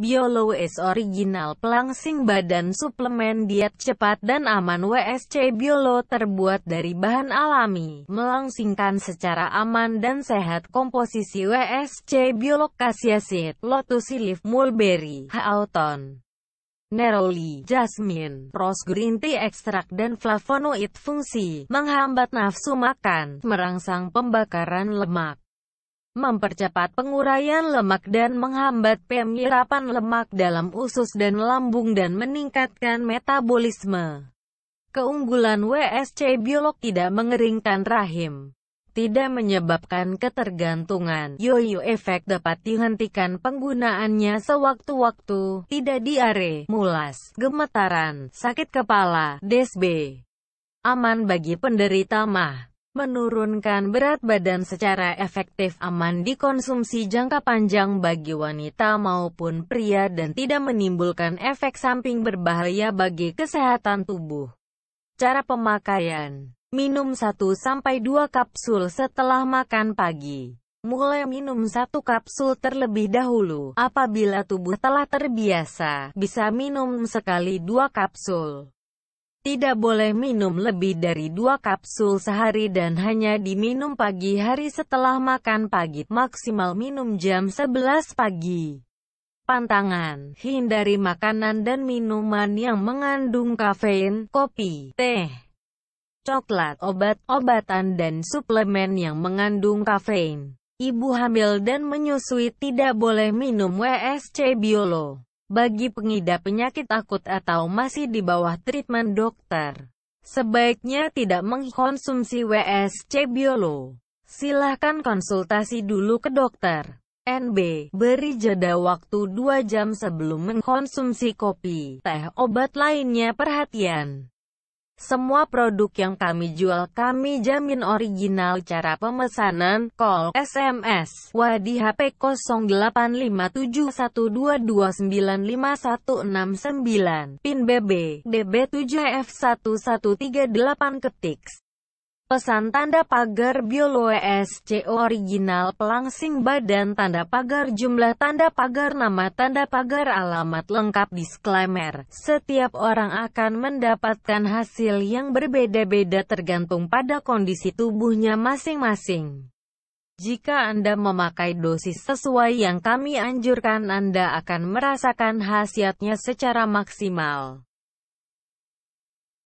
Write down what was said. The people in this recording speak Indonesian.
Biolo S original pelangsing badan suplemen diet cepat dan aman WSC Biolo terbuat dari bahan alami, melangsingkan secara aman dan sehat komposisi WSC Biolo Kasiasid, Lotus Leaf Mulberry, Hawthorn. Neroli, jasmine, rose green tea ekstrak dan flavonoid fungsi, menghambat nafsu makan, merangsang pembakaran lemak mempercepat penguraian lemak dan menghambat penyerapan lemak dalam usus dan lambung dan meningkatkan metabolisme. Keunggulan WSC Biolog tidak mengeringkan rahim tidak menyebabkan ketergantungan. Yoyo efek dapat dihentikan penggunaannya sewaktu-waktu, tidak diare, mulas, gemetaran, sakit kepala, DSB. Aman bagi penderita mah menurunkan berat badan secara efektif, aman dikonsumsi jangka panjang bagi wanita maupun pria dan tidak menimbulkan efek samping berbahaya bagi kesehatan tubuh. Cara pemakaian Minum 1-2 kapsul setelah makan pagi. Mulai minum satu kapsul terlebih dahulu. Apabila tubuh telah terbiasa, bisa minum sekali dua kapsul. Tidak boleh minum lebih dari dua kapsul sehari dan hanya diminum pagi hari setelah makan pagi. Maksimal minum jam 11 pagi. Pantangan, hindari makanan dan minuman yang mengandung kafein, kopi, teh, coklat, obat-obatan dan suplemen yang mengandung kafein. Ibu hamil dan menyusui tidak boleh minum WSC Biolo. Bagi pengidap penyakit akut atau masih di bawah treatment dokter, sebaiknya tidak mengkonsumsi WSC Biolo. Silahkan konsultasi dulu ke dokter. NB, beri jeda waktu 2 jam sebelum mengkonsumsi kopi, teh, obat lainnya perhatian. Semua produk yang kami jual kami jamin original cara pemesanan, call, SMS, wadi HP 085712295169, PIN BB, DB7F1138 ketik. Pesan tanda pagar Biolo e SCO original pelangsing badan tanda pagar jumlah tanda pagar nama tanda pagar alamat lengkap disclaimer. Setiap orang akan mendapatkan hasil yang berbeda-beda tergantung pada kondisi tubuhnya masing-masing. Jika Anda memakai dosis sesuai yang kami anjurkan Anda akan merasakan khasiatnya secara maksimal.